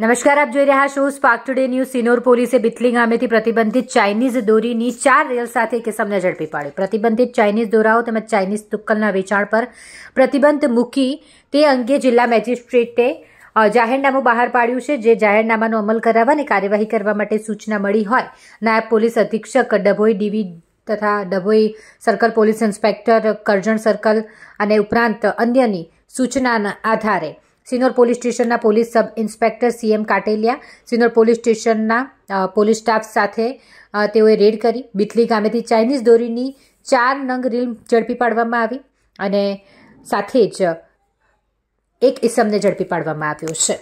નમસ્કાર આપ જોઈ રહ્યા છો સ્પાર્ક ટુડે ન્યૂઝ સિનોર પોલીસે બિથલી ગામેથી પ્રતિબંધિત ચાઇનીઝ દોરીની ચાર રેલ સાથે એક ઇસમને ઝડપી પાડી પ્રતિબંધિત ચાઇનીઝ દોરાઓ તેમજ ચાઇનીઝ તુક્કલના વેચાણ પર પ્રતિબંધ મૂકી તે અંગે જિલ્લા મેજિસ્ટ્રેટે જાહેરનામું બહાર પાડ્યું છે જે જાહેરનામાનો અમલ કરાવવાની કાર્યવાહી કરવા માટે સૂચના મળી હોય નાયબ પોલીસ અધિક્ષક ડભોઈ ડીવી તથા Dabhoi circle police inspector Karjan circle અને ઉપરાંત અન્યની સૂચનાના આધારે સિનોર પોલીસ સ્ટેશનના police sub inspector CM Kateliya Sinor police સ્ટેશનના પોલીસ સ્ટાફ સાથે તેઓએ રેડ કરી બિથલી ગામેથી ચાઇનીઝ દોરીની ચાર નંગ રીલ ઝડપી પાડવામાં આવી અને સાથે જ એક ઇસમને ઝડપી પાડવામાં આવ્યો છે